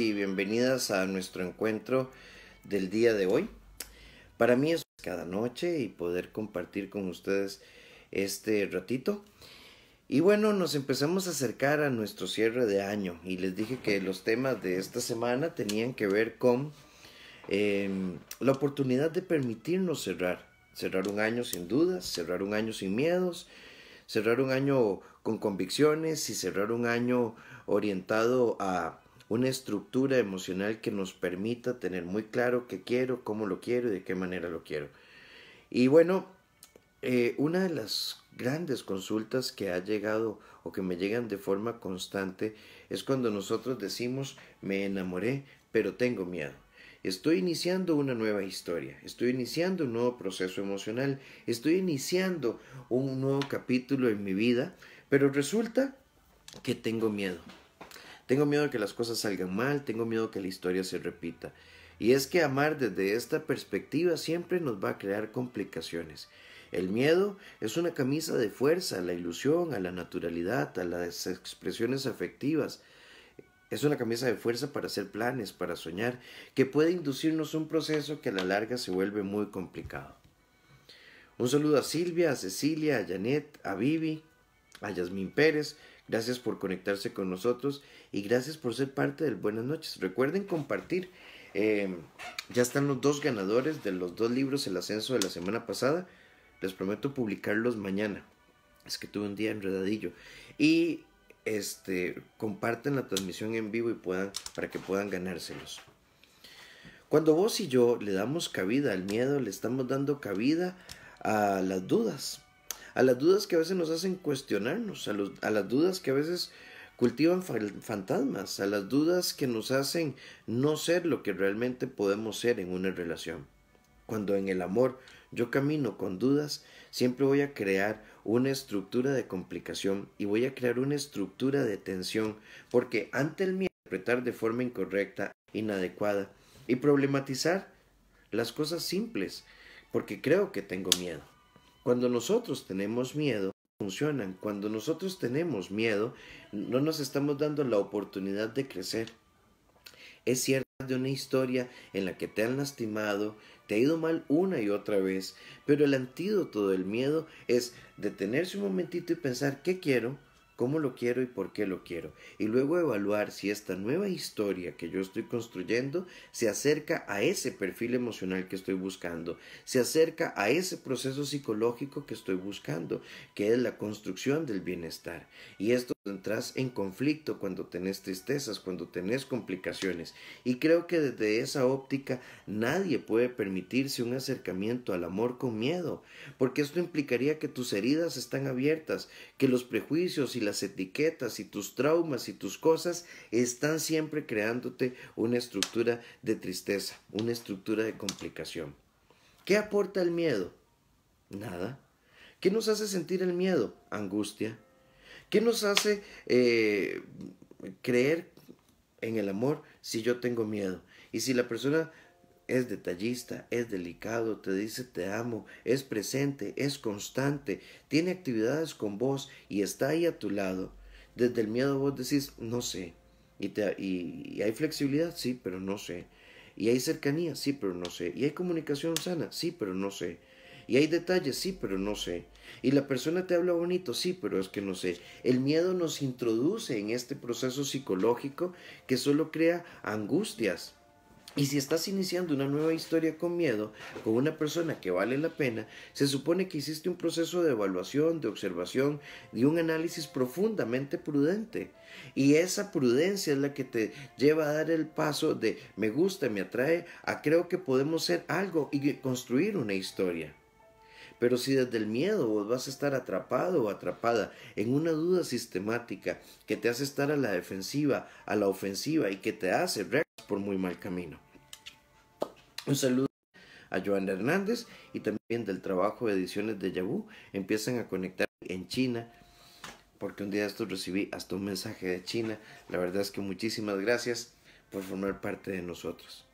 y bienvenidas a nuestro encuentro del día de hoy. Para mí es cada noche y poder compartir con ustedes este ratito. Y bueno, nos empezamos a acercar a nuestro cierre de año y les dije que los temas de esta semana tenían que ver con em, la oportunidad de permitirnos cerrar. Cerrar un año sin dudas, cerrar un año sin miedos, cerrar un año con convicciones y cerrar un año orientado a una estructura emocional que nos permita tener muy claro qué quiero, cómo lo quiero y de qué manera lo quiero. Y bueno, eh, una de las grandes consultas que ha llegado o que me llegan de forma constante es cuando nosotros decimos me enamoré pero tengo miedo. Estoy iniciando una nueva historia, estoy iniciando un nuevo proceso emocional, estoy iniciando un nuevo capítulo en mi vida, pero resulta que tengo miedo. Tengo miedo de que las cosas salgan mal, tengo miedo que la historia se repita. Y es que amar desde esta perspectiva siempre nos va a crear complicaciones. El miedo es una camisa de fuerza a la ilusión, a la naturalidad, a las expresiones afectivas. Es una camisa de fuerza para hacer planes, para soñar, que puede inducirnos un proceso que a la larga se vuelve muy complicado. Un saludo a Silvia, a Cecilia, a Janet, a Vivi, a Yasmín Pérez, Gracias por conectarse con nosotros y gracias por ser parte del Buenas noches. Recuerden compartir. Em, ya están los dos ganadores de los dos libros El ascenso de la semana pasada. Les prometo publicarlos mañana. Es que tuve un día enredadillo. Y este, comparten la transmisión en vivo y puedan, para que puedan ganárselos. Cuando vos y yo le damos cabida al miedo, le estamos dando cabida a las dudas, a las dudas que a veces nos hacen cuestionarnos, a, las dudas que a veces cultivan fantasmas, a las dudas que nos hacen no ser lo que realmente podemos ser en una relación. Cuando en el amor yo camino con dudas, siempre voy a crear una estructura de complicación y voy a crear una estructura de tensión, porque ante el miedo interpretar de forma incorrecta, inadecuada y problematizar las cosas simples, porque creo que tengo miedo. Cuando nosotros tenemos miedo, funcionan. Cuando nosotros tenemos miedo, no nos estamos dando la oportunidad de crecer. Es cierto de una historia en la que te han lastimado, te ha ido mal una y otra vez, pero el antídoto del miedo es detenerse un momentito y pensar qué quiero, cómo lo quiero y por qué lo quiero, y luego evaluar si esta nueva historia que yo estoy construyendo se acerca a ese perfil emocional que estoy buscando, se acerca a ese proceso psicológico que estoy buscando, que es la construcción del bienestar. Y esto entras en conflicto, cuando tenés tristezas, cuando tenés complicaciones. Y creo que desde esa óptica nadie puede permitirse un acercamiento al amor con miedo, porque esto implicaría que tus heridas están abiertas, que los prejuicios y las etiquetas y tus traumas y tus cosas están siempre creándote una estructura de tristeza, una estructura de complicación. ¿Qué aporta el miedo? Nada. ¿Qué nos hace sentir el miedo? Angustia, ¿Qué nos hace eh, creer en el amor si yo tengo miedo? Y si la persona es detallista, es delicado, te dice te amo, es presente, es constante, tiene actividades con vos y está ahí a tu lado, desde el miedo vos decís no sé. Y, te, y hay flexibilidad, sí, pero no sé. Y hay cercanía, sí, pero no sé. Y hay comunicación sana, sí, pero no sé. Y hay detalles, sí, pero no sé. Y la persona te habla bonito, sí, pero es que no sé. El miedo nos introduce en este proceso psicológico que solo crea angustias. Y si estás iniciando una nueva historia con miedo, con una persona que vale la pena, se supone que hiciste un proceso de evaluación, de observación, de un análisis profundamente prudente. Y esa prudencia es la que te lleva a dar el paso de me gusta, me atrae, a creo que podemos ser algo y construir una historia. Pero si desde el miedo vas a estar atrapado o atrapada en una duda sistemática que te hace estar a la defensiva, a la ofensiva y que te hace por muy mal camino. Un saludo a Joan Hernández y también del trabajo de ediciones de Yahoo. Empiezan a conectar en China porque un día esto recibí hasta un mensaje de China. La verdad es que muchísimas gracias por formar parte de nosotros.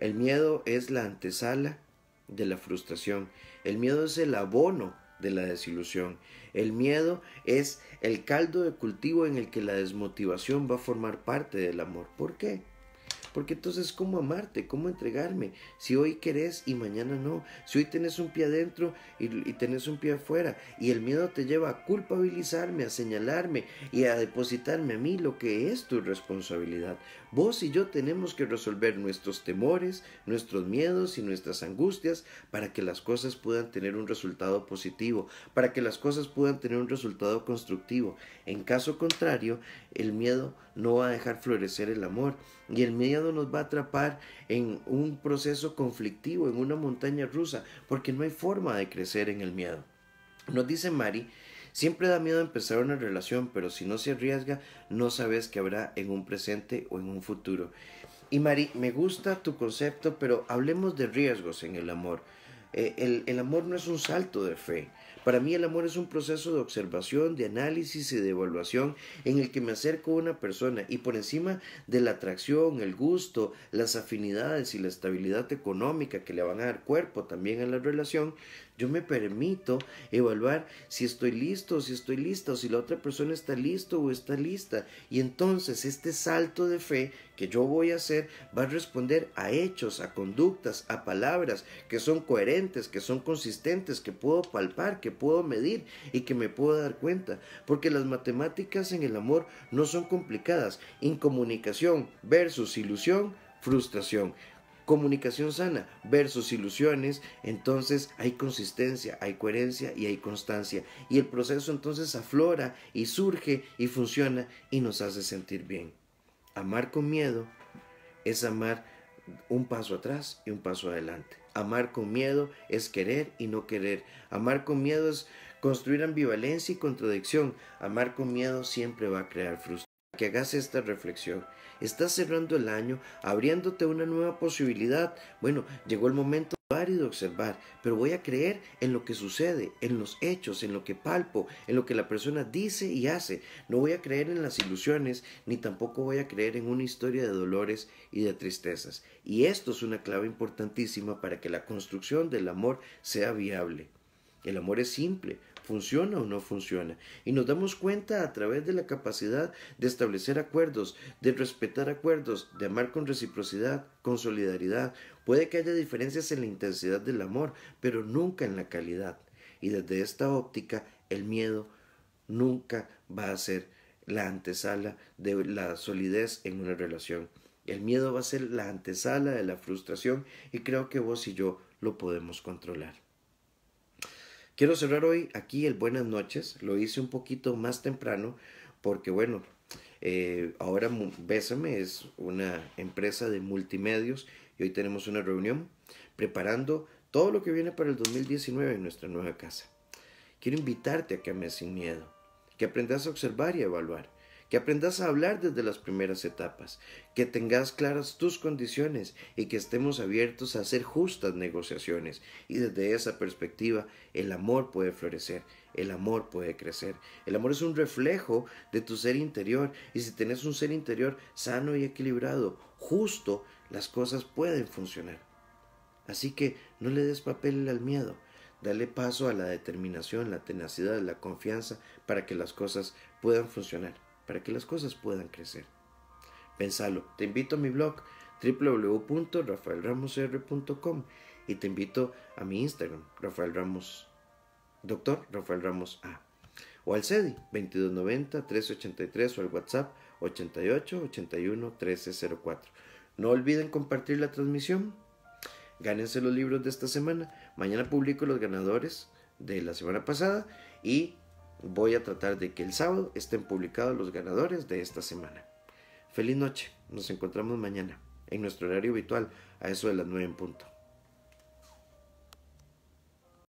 El miedo es la antesala de la frustración. El miedo es el abono de la desilusión. El miedo es el caldo de cultivo en el que la desmotivación va a formar parte del amor. ¿Por qué? Porque entonces, ¿cómo amarte? ¿Cómo entregarme? Si hoy querés y mañana no. Si hoy tenés un pie adentro y, y tenés un pie afuera. Y el miedo te lleva a culpabilizarme, a señalarme y a depositarme a mí lo que es tu responsabilidad. Vos y yo tenemos que resolver nuestros temores, nuestros miedos y nuestras angustias para que las cosas puedan tener un resultado positivo, para que las cosas puedan tener un resultado constructivo. En caso contrario, el miedo no va a dejar florecer el amor y el miedo nos va a atrapar en un proceso conflictivo, en una montaña rusa, porque no hay forma de crecer en el miedo. Nos dice Mari, siempre da miedo empezar una relación, pero si no se arriesga, no sabes qué habrá en un presente o en un futuro. Y Mari, me gusta tu concepto, pero hablemos de riesgos en el amor. Eh, el, amor no es un salto de fe. Para mí el amor es un proceso de observación, de análisis y de evaluación en el que me acerco a una persona y por encima de la atracción, el gusto, las afinidades y la estabilidad económica que le van a dar cuerpo también a la relación, yo me permito evaluar si estoy listo, si estoy lista o si la otra persona está listo o está lista. Y entonces este salto de fe que yo voy a hacer va a responder a hechos, a conductas, a palabras que son coherentes que son consistentes, que puedo palpar, que puedo medir y que me puedo dar cuenta. Porque las matemáticas en el amor no son complicadas. Incomunicación versus ilusión, frustración comunicación sana versus ilusiones, entonces hay consistencia, hay coherencia y hay constancia. Y el proceso entonces aflora y surge y funciona y nos hace sentir bien. Amar con miedo es amar un paso atrás y un paso adelante. Amar con miedo es querer y no querer. Amar con miedo es construir ambivalencia y contradicción. Amar con miedo siempre va a crear frustración. Que hagas esta reflexión. Estás cerrando el año, abriéndote una nueva posibilidad. Bueno, llegó el momento y de observar, pero voy a creer en lo que sucede, en los hechos, en lo que palpo, en lo que la persona dice y hace. No voy a creer en las ilusiones, ni tampoco voy a creer en una historia de dolores y de tristezas. Y esto es una clave importantísima para que la construcción del amor sea viable. El amor es simple, funciona o no funciona. Y nos damos cuenta a través de la capacidad de establecer acuerdos, de respetar acuerdos, de amar con reciprocidad, con solidaridad. Puede que haya diferencias en la intensidad del amor, pero nunca en la calidad. Y desde esta óptica, el miedo nunca va a ser la antesala de la solidez en una relación. El miedo va a ser la antesala de la frustración y creo que vos y yo lo podemos controlar. Quiero cerrar hoy aquí el buenas noches. Lo hice un poquito más temprano porque, bueno, eh, ahora Bésame es una empresa de multimedios y hoy tenemos una reunión preparando todo lo que viene para el 2019 en nuestra nueva casa. Quiero invitarte a que ames sin miedo, que aprendas a observar y a evaluar que aprendas a hablar desde las primeras etapas, que tengas claras tus condiciones y que estemos abiertos a hacer justas negociaciones. Y desde esa perspectiva, el amor puede florecer, el amor puede crecer. El amor es un reflejo de tu ser interior y si tenés un ser interior sano y equilibrado, justo, las cosas pueden funcionar. Así que no le des papel al miedo. Dale paso a la determinación, la tenacidad, la confianza para que las cosas puedan funcionar para que las cosas puedan crecer. Pensalo, te invito a mi blog www.rafaelramosr.com y te invito a mi Instagram, Rafael Ramos, doctor Rafael Ramos A. O al e CEDI 2290-1383 o al WhatsApp 88-81-1304. No olviden compartir la transmisión. Gánense los libros de esta semana. Mañana publico los ganadores de la semana pasada y voy a tratar de que el sábado estén publicados los ganadores de esta semana. Feliz noche, nos encontramos mañana en nuestro horario habitual a eso de las 9 en punto.